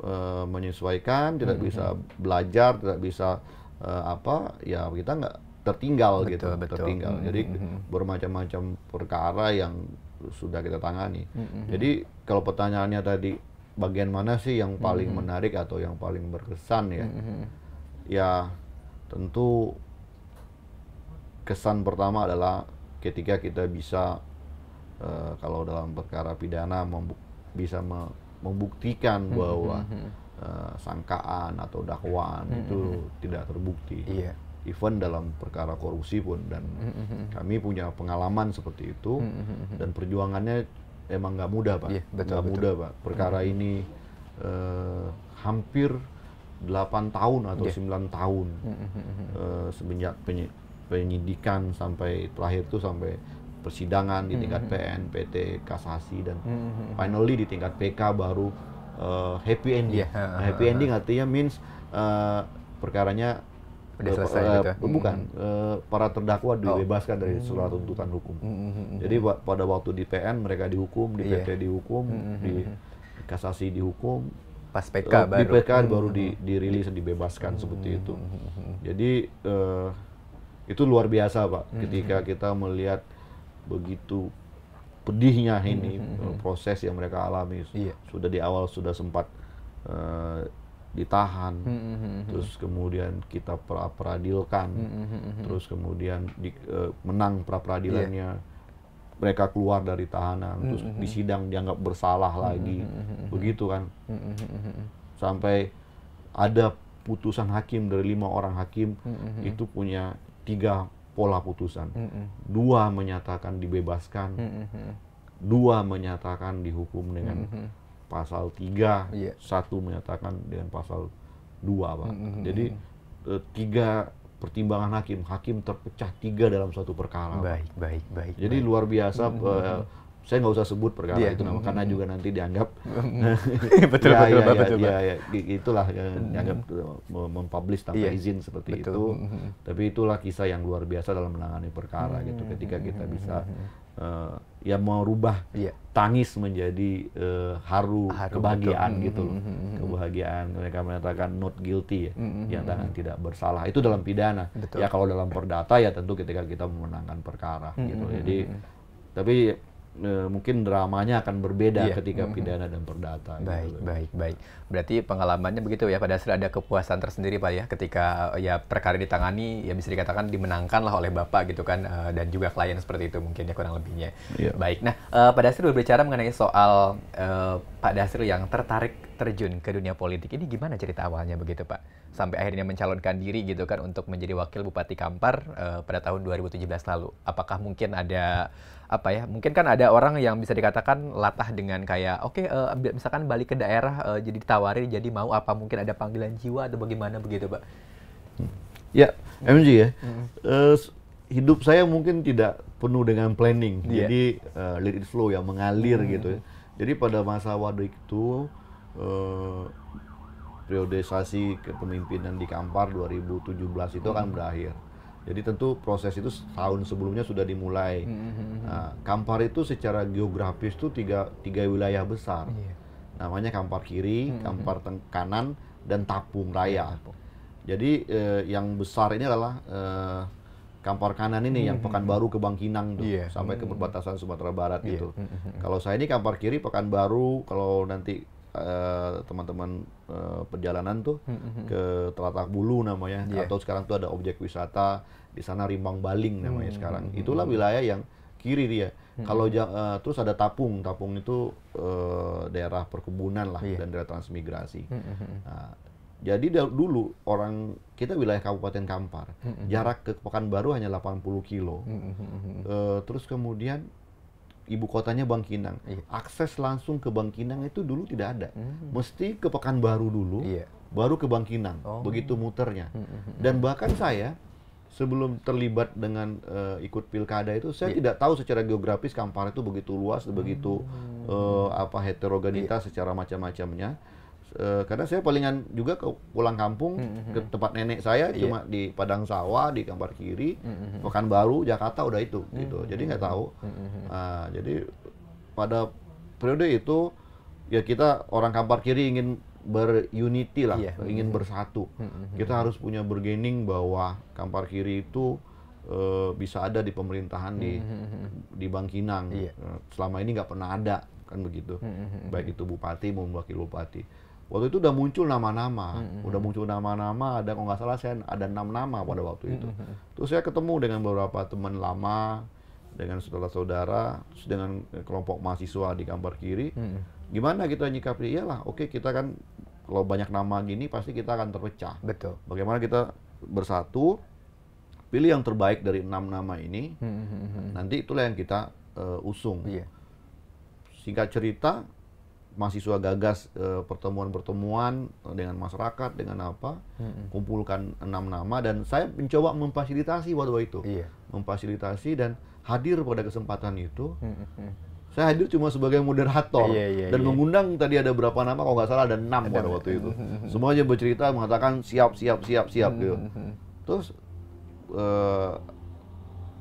S2: uh, menyesuaikan, tidak mm -hmm. bisa belajar, tidak bisa uh, apa ya kita nggak tertinggal betul, gitu, betul. tertinggal. Mm -hmm. Jadi bermacam-macam perkara yang sudah kita tangani. Mm -hmm. Jadi kalau pertanyaannya tadi bagian mana sih yang paling mm -hmm. menarik atau yang paling berkesan ya? Mm -hmm. Ya tentu kesan pertama adalah ketika kita bisa uh, kalau dalam perkara pidana membuk bisa me membuktikan mm-hmm. bahwa mm -hmm. uh, sangkaan atau dakwaan mm -hmm. itu tidak terbukti. event iya. Yeah. Even dalam perkara korupsi pun dan mm -hmm. kami punya pengalaman seperti itu mm -hmm. dan perjuangannya emang nggak mudah pak, yeah, nggak mudah pak. Perkara hmm. ini uh, hampir 8 tahun atau yeah. Iya. 9 tahun hmm. hmm, hmm, hmm eh, semenjak penyidikan sampai terakhir itu sampai persidangan di tingkat hmm. PN, PT, kasasi dan hmm. finally di tingkat PK baru uh, happy ending. Yeah. happy ending artinya means uh, perkaranya Udah eh, selesai uh, gitu. Ya? Bukan, uh, para terdakwa oh. dibebaskan oh. dari hmm. surat tuntutan hukum. Mm -hmm. Jadi pada waktu di PN mereka dihukum, di iya. PT yeah. dihukum, mm -hmm. di kasasi dihukum. Pas PK uh, baru. Di PK mm -hmm. baru di, dirilis dibebaskan mm -hmm. seperti itu. Jadi uh, itu luar biasa pak, mm -hmm. ketika kita melihat begitu pedihnya ini mm -hmm. proses yang mereka alami. Yeah. Sudah di awal sudah sempat uh, ditahan, mm -hmm. terus kemudian kita pra peradilkan, mm hmm, -hmm. terus kemudian di, uh, menang pra peradilannya, yeah. mereka keluar dari tahanan, mm -hmm. terus di sidang dianggap bersalah lagi, mm -hmm. begitu kan, mm -hmm. sampai ada putusan hakim dari lima orang hakim mm -hmm. itu punya tiga pola putusan, mm -hmm. dua menyatakan dibebaskan, mm -hmm. dua menyatakan dihukum dengan mm -hmm pasal 3 yeah. satu menyatakan dengan pasal 2 Pak. Mm -hmm. Jadi e, tiga pertimbangan hakim, hakim terpecah tiga dalam satu perkara. Baik, Pak. baik, baik. Jadi baik. luar biasa mm -hmm. e, saya nggak usah sebut perkara yeah. itu nama mm-hmm. karena mm-hmm. juga nanti dianggap betul betul betul betul itulah mm-hmm. dianggap eh, mempublish tanpa yeah. izin seperti betul. itu mm-hmm. tapi itulah kisah yang luar biasa dalam menangani perkara gitu ketika kita bisa uh, ya merubah yeah. tangis menjadi uh, haru, haru kebahagiaan betul. gitu loh mm -hmm. kebahagiaan mereka menyatakan not guilty ya mm -hmm. tangan tidak bersalah itu dalam pidana betul. ya kalau dalam perdata ya tentu ketika kita memenangkan perkara mm -hmm. gitu jadi tapi
S1: Eh, mungkin dramanya akan berbeda yeah. ketika pidana dan perdata. Gitu baik, gitu. baik, baik. Berarti pengalamannya begitu ya, pada saat ada kepuasan tersendiri Pak ya, ketika eh, ya perkara ditangani, ya bisa dikatakan dimenangkan lah oleh Bapak gitu kan, eh, dan juga klien seperti itu mungkin ya kurang lebihnya. Yeah. Baik, nah pada Pak berbicara mengenai soal Pak Dasril yang tertarik terjun ke dunia politik, ini gimana cerita awalnya begitu Pak? Sampai akhirnya mencalonkan diri gitu kan untuk menjadi wakil Bupati Kampar pada tahun 2017 lalu. Apakah mungkin ada apa ya mungkin kan ada orang yang bisa dikatakan latah dengan kayak oke okay, uh, eh, misalkan balik ke daerah uh, jadi ditawari jadi mau apa mungkin ada panggilan jiwa atau bagaimana begitu pak
S2: hmm. ya MG ya mm uh, hidup saya mungkin tidak penuh dengan planning yeah. jadi uh, let it flow ya mengalir mm gitu ya jadi pada masa waduk itu uh, periodisasi kepemimpinan di Kampar 2017 itu mm-hmm. akan hmm. berakhir jadi tentu proses itu tahun sebelumnya sudah dimulai. Hmm, hmm, hmm, nah, Kampar itu secara geografis tuh tiga, tiga wilayah besar. Iya. Namanya Kampar Kiri, Kampar Teng- Kanan, dan Tapung Raya. Iya, Jadi eh, yang besar ini adalah eh, Kampar Kanan ini, yang Pekanbaru ke Bangkinang tuh, yeah. sampai ke perbatasan Sumatera Barat yeah. itu. Kalau saya ini Kampar Kiri, Pekanbaru, kalau nanti Eh, teman-teman uh, uh, perjalanan tuh mm -hmm. ke Telatak Bulu namanya yeah. atau sekarang tuh ada objek wisata di sana Rimbang Baling namanya mm -hmm. sekarang. Hmm, Itulah hmm. wilayah yang kiri dia. Mm -hmm. Kalau uh, terus ada Tapung, Tapung itu uh, daerah perkebunan lah yeah. dan daerah transmigrasi. Mm -hmm. nah, jadi dulu orang kita wilayah Kabupaten Kampar, mm -hmm. jarak ke Pekanbaru hanya 80 kilo. Mm -hmm. uh, terus kemudian ibu kotanya Bangkinang. Iya. Akses langsung ke Bangkinang itu dulu tidak ada. Hmm. Mesti ke Pekanbaru dulu, iya. baru ke Bangkinang. Oh. Begitu muternya. Hmm, hmm, hmm. Dan bahkan saya sebelum terlibat dengan uh, ikut pilkada itu saya iya. tidak tahu secara geografis Kampar itu begitu luas, begitu hmm. uh, apa heterogenitas iya. secara macam-macamnya uh, karena saya palingan juga ke pulang kampung mm-hmm. ke hmm. tempat nenek saya yeah. cuma di Padang Sawah di Kampar Kiri mm-hmm. Hmm, baru Jakarta udah itu mm-hmm. gitu jadi nggak tahu mm-hmm. nah, jadi pada periode itu ya kita orang Kampar Kiri ingin berunity lah yeah. ingin mm-hmm. bersatu mm-hmm. kita harus punya bergening bahwa Kampar Kiri itu E, bisa ada di pemerintahan di mm-hmm. di Bangkinang yeah. Iya. selama ini nggak pernah ada kan begitu mm-hmm. baik itu bupati maupun wakil bupati waktu itu udah muncul nama-nama, hmm udah muncul nama-nama, ada kalau nggak salah saya ada enam nama pada waktu itu. hmm Terus saya ketemu dengan beberapa teman lama, dengan saudara-saudara, terus dengan kelompok mahasiswa di gambar kiri. hmm Gimana kita nyikapi? Iyalah, oke okay, kita kan kalau banyak nama gini pasti kita akan terpecah. Betul. Bagaimana kita bersatu, pilih yang terbaik dari enam nama ini,
S1: hmm
S2: nanti itulah yang kita uh, usung. Yeah. Singkat cerita, mahasiswa gagas eh, pertemuan-pertemuan uh, dengan masyarakat dengan apa hmm. kumpulkan enam nama dan saya mencoba memfasilitasi waktu itu yeah. memfasilitasi dan hadir pada kesempatan itu hmm. saya hadir cuma sebagai moderator yeah, yeah, dan yeah. mengundang tadi ada berapa nama kalau nggak salah ada enam pada waktu itu semuanya bercerita mengatakan siap siap siap siap hmm. gitu terus uh,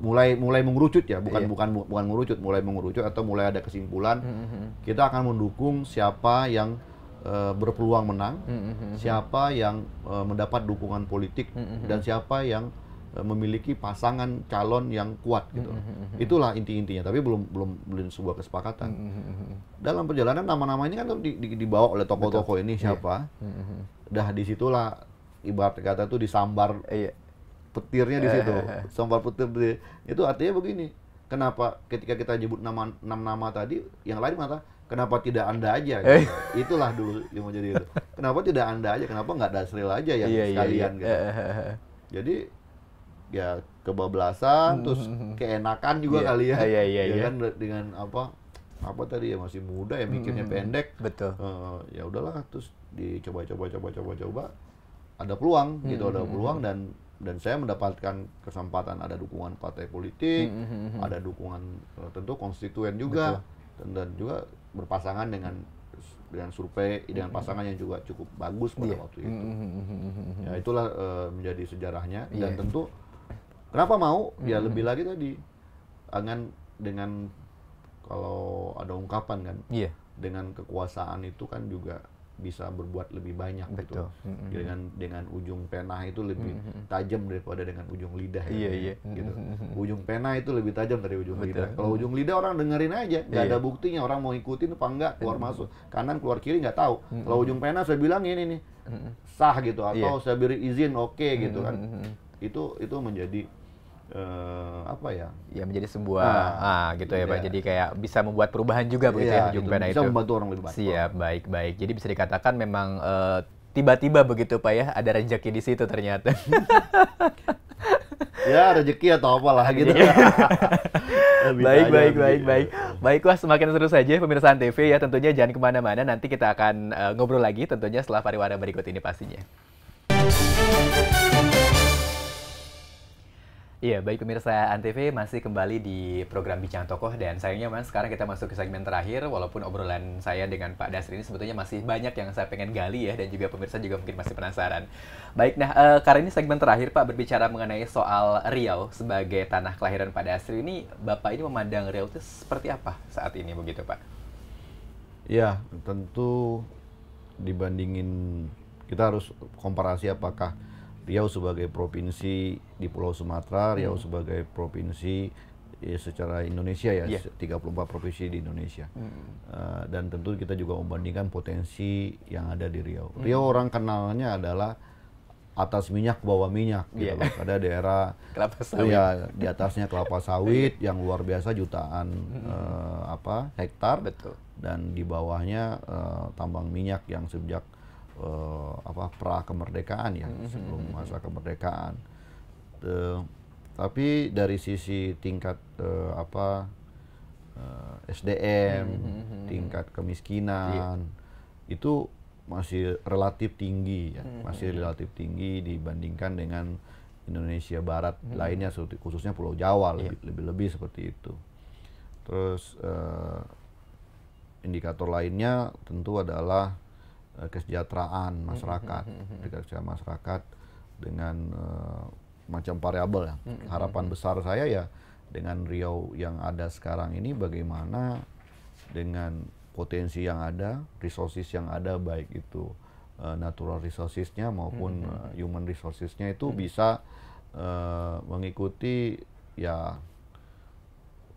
S2: mulai mulai mengerucut ya bukan iya. bukan bukan mengerucut mulai mengurucut atau mulai ada kesimpulan mm -hmm. kita akan mendukung siapa yang uh, berpeluang menang mm -hmm. siapa yang uh, mendapat dukungan politik mm -hmm. dan siapa yang uh, memiliki pasangan calon yang kuat gitu mm -hmm. itulah inti-intinya tapi belum belum belum sebuah kesepakatan mm -hmm. dalam perjalanan nama-nama ini kan di, di, dibawa oleh tokoh-tokoh ini siapa mm -hmm. dah disitulah ibarat kata itu disambar iya petirnya di situ eh, eh, eh. sambal petir di, itu artinya begini kenapa ketika kita nyebut nama enam nama tadi yang lain mata kenapa tidak anda aja gitu. itulah dulu yang mau jadi itu kenapa tidak anda aja kenapa nggak dasril aja yang yeah, iya, sekalian yeah, yeah. gitu jadi ya kebablasan hmm, terus hmm, hmm. keenakan juga yeah. kali ya yeah, iya, yeah, yeah, yeah. kan dengan apa apa tadi ya masih muda ya mikirnya pendek betul uh, ya udahlah terus dicoba-coba coba-coba coba ada peluang gitu ada peluang dan dan saya mendapatkan kesempatan ada dukungan partai politik, mm -hmm. ada dukungan eh, tentu konstituen juga Betul. dan, juga berpasangan dengan dengan survei dengan hmm. pasangan yang juga cukup bagus pada yeah. waktu itu. Mm-hmm. Ya itulah uh, menjadi sejarahnya yeah. dan iya. tentu kenapa mau mm-hmm. ya lebih lagi tadi dengan dengan kalau ada ungkapan kan yeah. dengan kekuasaan itu kan juga bisa berbuat lebih banyak gitu. Betul. gitu mm -hmm. dengan dengan ujung pena itu lebih tajam daripada dengan ujung lidah ya, yeah, yeah. Iya. gitu ujung pena itu lebih tajam dari ujung Betul. lidah kalau ujung lidah orang dengerin aja nggak yeah. ada buktinya orang mau ikutin apa enggak keluar mm -hmm. masuk kanan keluar kiri nggak tahu kalau ujung pena saya bilang ini nih sah gitu atau yeah. saya beri izin oke okay, gitu kan mm -hmm. itu itu menjadi uh, apa ya?
S1: Ya menjadi sebuah ah, ah gitu ya, Pak. Ya. Jadi kayak bisa membuat perubahan juga begitu ya, ya Jung gitu. itu. Bisa membantu orang lebih banyak. Siap, baik-baik. Jadi bisa dikatakan memang tiba eh, tiba-tiba begitu Pak ya, ada rezeki di situ ternyata. ya rezeki atau apalah gitu. Iya. Ya, baik, baik, baik, baik. Baiklah, semakin seru saja pemirsa TV ya. Tentunya jangan kemana-mana, nanti kita akan uh, ngobrol lagi tentunya setelah pariwara berikut ini pastinya. Iya, baik pemirsa Antv masih kembali di program Bincang Tokoh dan sayangnya Mas sekarang kita masuk ke segmen terakhir walaupun obrolan saya dengan Pak Dasri ini sebetulnya masih banyak yang saya pengen gali ya dan juga pemirsa juga mungkin masih penasaran. Baik, nah e, eh, karena ini segmen terakhir Pak berbicara mengenai soal Riau sebagai tanah kelahiran Pak Dasri ini Bapak ini memandang Riau itu seperti apa saat ini begitu Pak?
S2: Ya, tentu dibandingin kita harus komparasi apakah Riau sebagai provinsi di Pulau Sumatera, hmm. Riau sebagai provinsi ya, secara Indonesia ya, yeah. Iya. 34 provinsi di Indonesia. Hmm. Uh, dan tentu kita juga membandingkan potensi yang ada di
S1: Riau. Hmm. Riau orang
S2: kenalnya adalah atas minyak bawah minyak yeah. gitu iya. loh. Ada daerah
S1: kelapa sawit. Ya,
S2: di atasnya kelapa sawit iya. yang luar biasa jutaan hmm. uh, apa hektar betul. Dan di bawahnya uh, tambang minyak yang sejak uh, apa pra kemerdekaan ya mm-hmm. sebelum masa kemerdekaan. Uh, tapi dari sisi tingkat uh, apa uh, SDM, mm-hmm. tingkat kemiskinan yeah. itu masih relatif tinggi ya, mm-hmm. masih relatif tinggi dibandingkan dengan Indonesia Barat hmm lainnya khususnya Pulau Jawa iya. lebih, lebih yeah. seperti itu. Terus uh, indikator lainnya tentu adalah uh, kesejahteraan masyarakat, hmm, hmm, hmm, kesejahteraan masyarakat dengan uh, macam variabel ya. Harapan besar saya ya dengan Riau yang ada sekarang ini bagaimana dengan potensi yang ada, resources yang ada baik itu uh, natural resourcesnya maupun uh, human resourcesnya itu bisa uh, mengikuti ya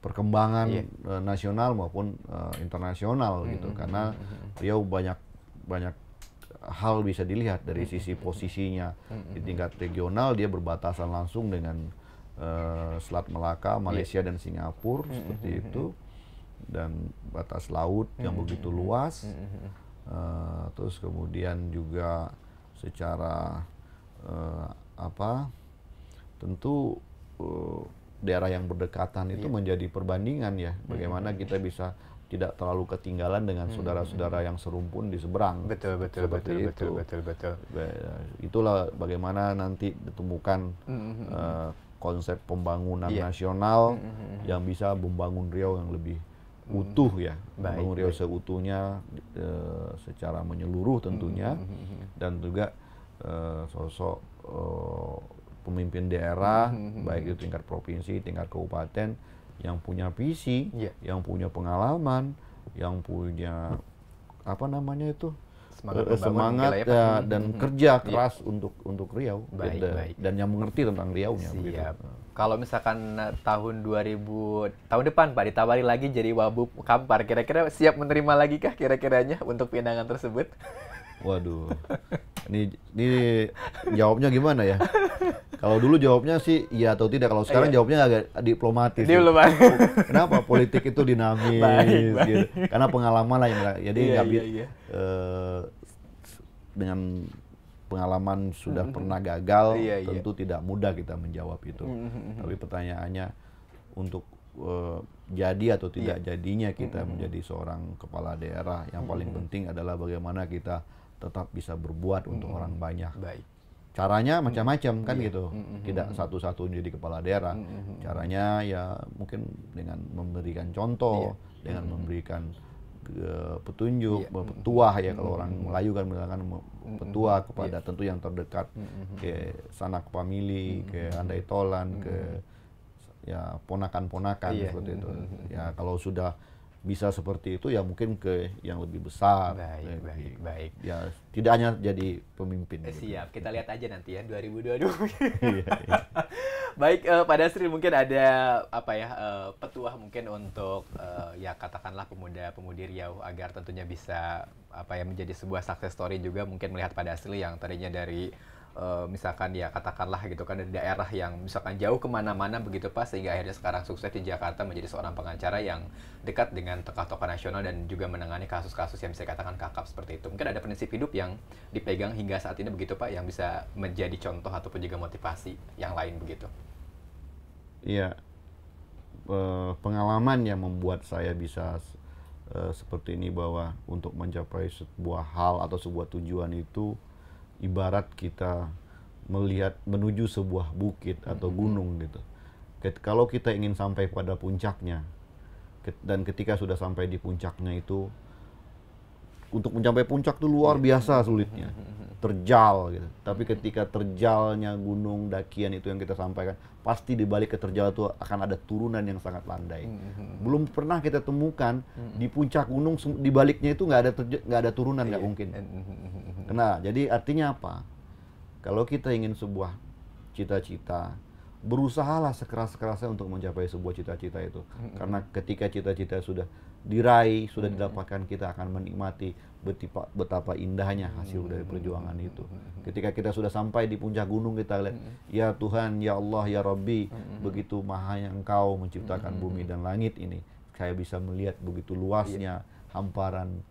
S2: perkembangan yeah. Iya. uh, nasional maupun uh, internasional mm -hmm. gitu karena Riau banyak banyak hal bisa dilihat dari sisi posisinya di tingkat regional dia berbatasan langsung dengan uh, Selat Melaka, iya. Malaysia yeah. dan Singapura seperti itu dan batas laut yang begitu luas uh, terus kemudian juga secara uh, apa tentu uh, daerah yang berdekatan itu yeah. menjadi perbandingan ya hmm. bagaimana kita bisa tidak terlalu ketinggalan dengan hmm. saudara-saudara yang serumpun di seberang. Betul betul Seperti betul, itu. betul betul betul. Itulah bagaimana nanti ditemukan hmm. uh, konsep pembangunan yeah. nasional hmm. yang bisa membangun Riau yang lebih utuh ya, baik, membangun Riau seutuhnya uh, secara menyeluruh tentunya hmm. dan juga uh, sosok uh, pemimpin daerah mm -hmm. baik hmm. itu tingkat provinsi, tingkat kabupaten yang punya visi, yeah. yang punya pengalaman, yang punya apa namanya itu semangat, eh, semangat ya, dan dan hmm. hmm. kerja iya. keras yeah. untuk untuk Riau baik, dan, gitu. baik. dan yang mengerti tentang Riau nya.
S1: Kalau misalkan eh, tahun 2000 tahun depan Pak ditawari lagi jadi wabub Kampar, kira-kira siap menerima lagi kah kira-kiranya untuk pinangan tersebut? Waduh.
S2: Ini ini jawabnya gimana ya? Kalau dulu jawabnya sih iya atau tidak. Kalau sekarang iya. jawabnya agak diplomatis. Diplomatis. Oh, kenapa? Politik itu dinamis. Baik, gitu. baik. Karena pengalaman lah yang jadi iya, gak iya, iya. Uh, dengan pengalaman sudah mm -hmm. pernah gagal, iya, iya. tentu tidak mudah kita menjawab itu. Mm -hmm. Tapi pertanyaannya untuk uh, jadi atau tidak yeah. jadinya kita mm -hmm. menjadi seorang kepala daerah, yang paling mm -hmm. penting adalah bagaimana kita tetap bisa berbuat untuk orang banyak. Baik. Caranya macam-macam kan yeah. gitu, -hmm. tidak satu satu jadi kepala daerah. -hmm. Caranya ya mungkin dengan memberikan contoh, yeah. dengan -hmm. memberikan e, petunjuk, yeah. Iya. petuah ya kalau orang Melayu kan mengatakan petuah iya. kepada yeah. tentu yang terdekat ke sanak famili, ke andai tolan, ke ya ponakan-ponakan yeah. seperti itu. Ya kalau sudah bisa seperti itu ya mungkin ke yang lebih besar. Baik, baik, gitu. baik. Ya tidak hanya jadi pemimpin. Eh, gitu. Siap,
S1: gitu. kita lihat aja nanti ya 2022. Iya, iya. baik, uh, Pak Dasri mungkin ada apa ya uh, petuah mungkin untuk uh, ya katakanlah pemuda-pemudi Riau agar tentunya bisa apa ya menjadi sebuah success story juga mungkin melihat Pak Dasri yang tadinya dari Eh, misalkan ya katakanlah gitu kan dari daerah yang misalkan jauh kemana-mana begitu pak sehingga akhirnya sekarang sukses di Jakarta menjadi seorang pengacara yang dekat dengan tokoh-tokoh nasional dan juga menangani kasus-kasus yang bisa dikatakan kakap seperti itu mungkin ada prinsip hidup yang dipegang hingga saat ini begitu pak yang bisa menjadi contoh ataupun juga motivasi yang lain begitu
S2: iya eh, pengalaman yang membuat saya bisa eh, seperti ini bahwa untuk mencapai sebuah hal atau sebuah tujuan itu ibarat kita melihat menuju sebuah bukit atau gunung gitu. kalau kita ingin sampai pada puncaknya dan ketika sudah sampai di puncaknya itu untuk mencapai puncak itu luar biasa sulitnya terjal gitu. Tapi hmm. ketika terjalnya gunung dakian itu yang kita sampaikan, pasti di balik ke terjal itu akan ada turunan yang sangat landai. Hmm. Belum pernah kita temukan hmm. di puncak gunung di baliknya itu nggak ada nggak ada turunan nggak iya. mungkin. Nah, jadi artinya apa? Kalau kita ingin sebuah cita-cita, berusahalah sekeras-kerasnya untuk mencapai sebuah cita-cita itu. Karena ketika cita-cita sudah diraih, sudah hmm. didapatkan, kita akan menikmati betapa, betapa indahnya hasil hmm. dari perjuangan itu. Hmm. Ketika kita sudah sampai di puncak gunung kita lihat, ya Tuhan, ya Allah, ya Rabbi, begitu maha Yang Engkau menciptakan bumi dan langit ini. Saya bisa melihat begitu luasnya iya. hamparan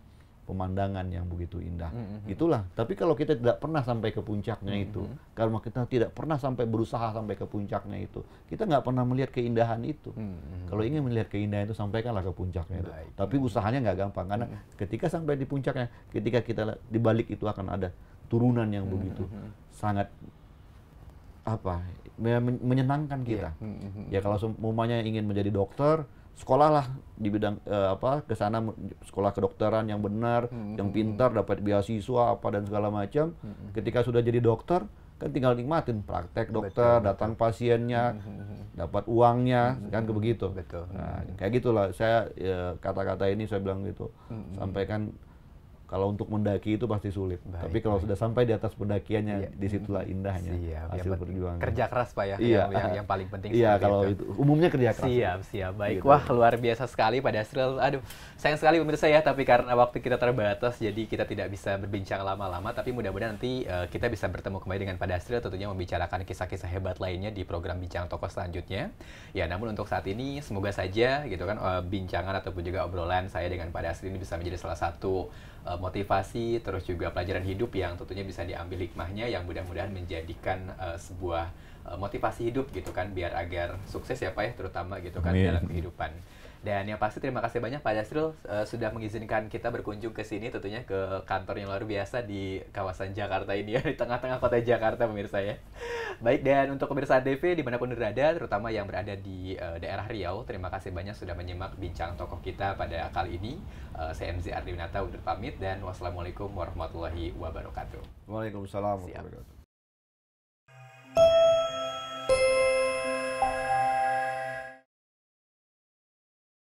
S2: pemandangan yang begitu indah. Mm-hmm. Itulah. Tapi kalau kita tidak pernah sampai ke puncaknya mm-hmm. itu, kalau kita tidak pernah sampai berusaha sampai ke puncaknya itu, kita nggak pernah melihat keindahan itu. Mm-hmm. Kalau ingin melihat keindahan itu, sampaikanlah ke puncaknya Baik. itu. Tapi usahanya nggak gampang karena mm-hmm. ketika sampai di puncaknya, ketika kita dibalik itu akan ada turunan yang mm-hmm. begitu sangat apa menyenangkan kita. Yeah. Mm-hmm. Ya kalau semuanya ingin menjadi dokter sekolah lah di bidang uh, apa ke sana sekolah kedokteran yang benar, hmm. yang hmm, pintar, hmm. dapat beasiswa apa dan segala macam. Hmm, hmm. Ketika sudah jadi dokter kan tinggal nikmatin praktek dokter, betul, datang betul. pasiennya, dapat uangnya, hmm. kan begitu. Betul. Nah, kayak gitulah saya ya, kata-kata ya, ini saya bilang gitu. Hmm. Sampaikan kalau untuk mendaki itu pasti sulit. Baik, Tapi kalau baik. sudah sampai di atas pendakiannya, iya. disitulah indahnya siap, hasil ya, perjuangan. Kerja keras pak ya, iya. yang, yang, yang paling penting. Iya kalau itu. itu umumnya kerja keras. Siap siap baik. Gitu. Wah
S1: luar biasa sekali Pak Dasril. Aduh sayang sekali pemirsa ya. Tapi karena waktu kita terbatas, jadi kita tidak bisa berbincang lama-lama. Tapi mudah-mudahan nanti uh, kita bisa bertemu kembali dengan Pak Dasril, tentunya membicarakan kisah-kisah hebat lainnya di program bincang tokoh selanjutnya. Ya namun untuk saat ini semoga saja gitu kan uh, bincangan ataupun juga obrolan saya dengan Pak Dasril ini bisa menjadi salah satu Eh, motivasi terus juga pelajaran hidup yang tentunya bisa diambil hikmahnya yang mudah-mudahan menjadikan uh, sebuah uh, motivasi hidup gitu kan biar agar sukses ya Pak ya terutama gitu kan Amin. dalam kehidupan. Dan yang pasti terima kasih banyak Pak Dasril uh, sudah mengizinkan kita berkunjung ke sini tentunya ke kantor yang luar biasa di kawasan Jakarta ini ya, di tengah-tengah kota Jakarta pemirsa ya. Baik dan untuk pemirsa TV dimanapun berada, terutama yang berada di uh, daerah Riau, terima kasih banyak sudah menyimak bincang tokoh kita pada kali ini. Uh, saya MZ Ardinata undur pamit dan wassalamualaikum warahmatullahi wabarakatuh.
S2: Waalaikumsalam warahmatullahi wabarakatuh.